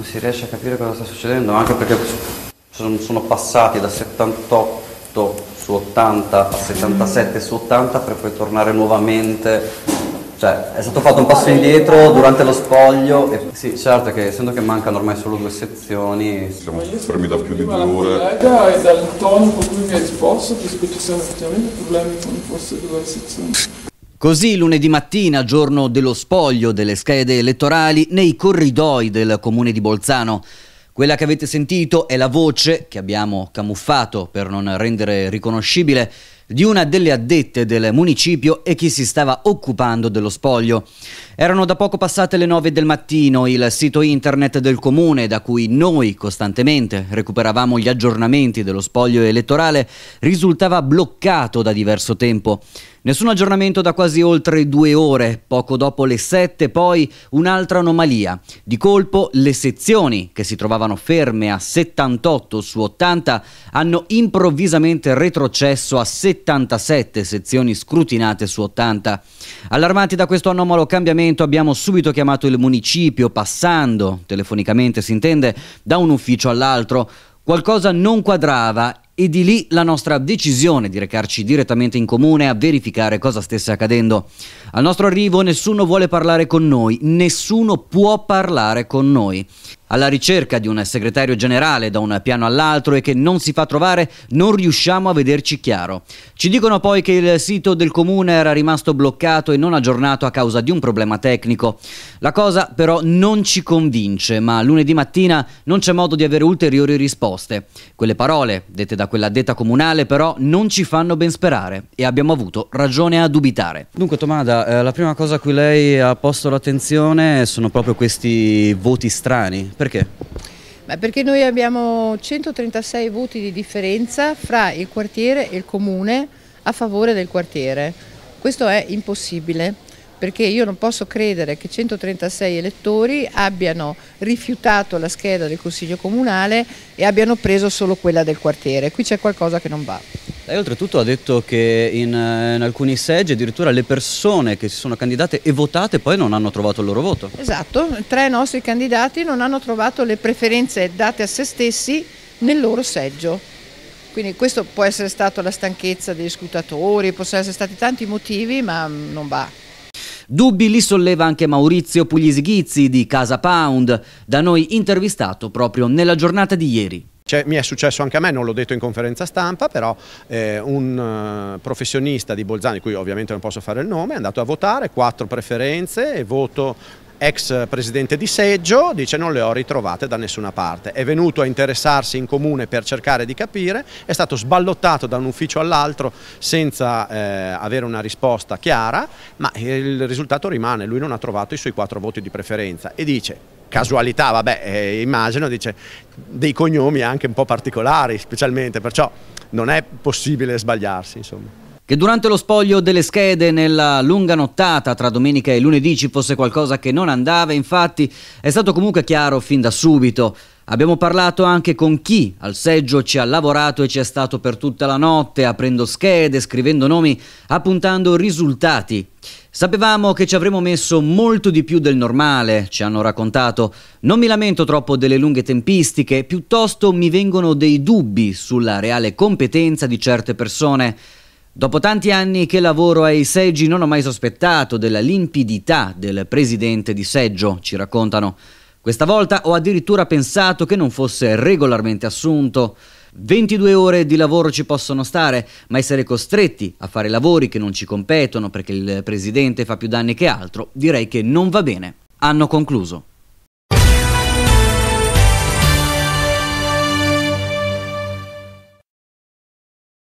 non si riesce a capire cosa sta succedendo, anche perché sono passati da 78 su 80 a 77 su 80 per poi tornare nuovamente cioè è stato fatto un passo indietro durante lo spoglio e sì certo che essendo che mancano ormai solo due sezioni siamo fermi da più di due ore e dal tono con cui mi hai risposto penso che ci siano effettivamente problemi con forse due sezioni Così lunedì mattina, giorno dello spoglio delle schede elettorali, nei corridoi del comune di Bolzano. Quella che avete sentito è la voce, che abbiamo camuffato per non rendere riconoscibile, di una delle addette del municipio e chi si stava occupando dello spoglio. Erano da poco passate le 9 del mattino, il sito internet del comune, da cui noi costantemente recuperavamo gli aggiornamenti dello spoglio elettorale, risultava bloccato da diverso tempo. Nessun aggiornamento da quasi oltre due ore, poco dopo le 7 poi un'altra anomalia. Di colpo le sezioni, che si trovavano ferme a 78 su 80, hanno improvvisamente retrocesso a 77 sezioni scrutinate su 80. Allarmati da questo anomalo cambiamento abbiamo subito chiamato il municipio, passando, telefonicamente si intende, da un ufficio all'altro. Qualcosa non quadrava e di lì la nostra decisione di recarci direttamente in comune a verificare cosa stesse accadendo. Al nostro arrivo nessuno vuole parlare con noi, nessuno può parlare con noi alla ricerca di un segretario generale da un piano all'altro e che non si fa trovare, non riusciamo a vederci chiaro. Ci dicono poi che il sito del comune era rimasto bloccato e non aggiornato a causa di un problema tecnico. La cosa però non ci convince, ma lunedì mattina non c'è modo di avere ulteriori risposte. Quelle parole, dette da quella detta comunale, però non ci fanno ben sperare e abbiamo avuto ragione a dubitare. Dunque Tomada, eh, la prima cosa a cui lei ha posto l'attenzione sono proprio questi voti strani perché? Ma perché noi abbiamo 136 voti di differenza fra il quartiere e il comune a favore del quartiere. Questo è impossibile perché io non posso credere che 136 elettori abbiano rifiutato la scheda del Consiglio Comunale e abbiano preso solo quella del quartiere. Qui c'è qualcosa che non va. Lei oltretutto ha detto che in, eh, in, alcuni seggi addirittura le persone che si sono candidate e votate poi non hanno trovato il loro voto. Esatto, tre nostri candidati non hanno trovato le preferenze date a se stessi nel loro seggio. Quindi questo può essere stato la stanchezza degli scrutatori, possono essere stati tanti motivi, ma non va. Dubbi li solleva anche Maurizio Puglisi Ghizzi di Casa Pound, da noi intervistato proprio nella giornata di ieri. Cioè, mi è successo anche a me, non l'ho detto in conferenza stampa, però eh, un eh, professionista di Bolzano, di cui ovviamente non posso fare il nome, è andato a votare, quattro preferenze e voto ex presidente di seggio, dice non le ho ritrovate da nessuna parte. È venuto a interessarsi in comune per cercare di capire, è stato sballottato da un ufficio all'altro senza eh, avere una risposta chiara, ma il risultato rimane, lui non ha trovato i suoi quattro voti di preferenza e dice casualità, vabbè, eh, immagino, dice, dei cognomi anche un po' particolari, specialmente, perciò non è possibile sbagliarsi, insomma. Che durante lo spoglio delle schede nella lunga nottata tra domenica e lunedì ci fosse qualcosa che non andava, infatti, è stato comunque chiaro fin da subito. Abbiamo parlato anche con chi al seggio ci ha lavorato e ci è stato per tutta la notte, aprendo schede, scrivendo nomi, appuntando risultati. Sapevamo che ci avremmo messo molto di più del normale, ci hanno raccontato. Non mi lamento troppo delle lunghe tempistiche, piuttosto mi vengono dei dubbi sulla reale competenza di certe persone. Dopo tanti anni che lavoro ai seggi non ho mai sospettato della limpidità del presidente di seggio, ci raccontano. Questa volta ho addirittura pensato che non fosse regolarmente assunto. 22 ore di lavoro ci possono stare, ma essere costretti a fare lavori che non ci competono perché il presidente fa più danni che altro, direi che non va bene. Hanno concluso.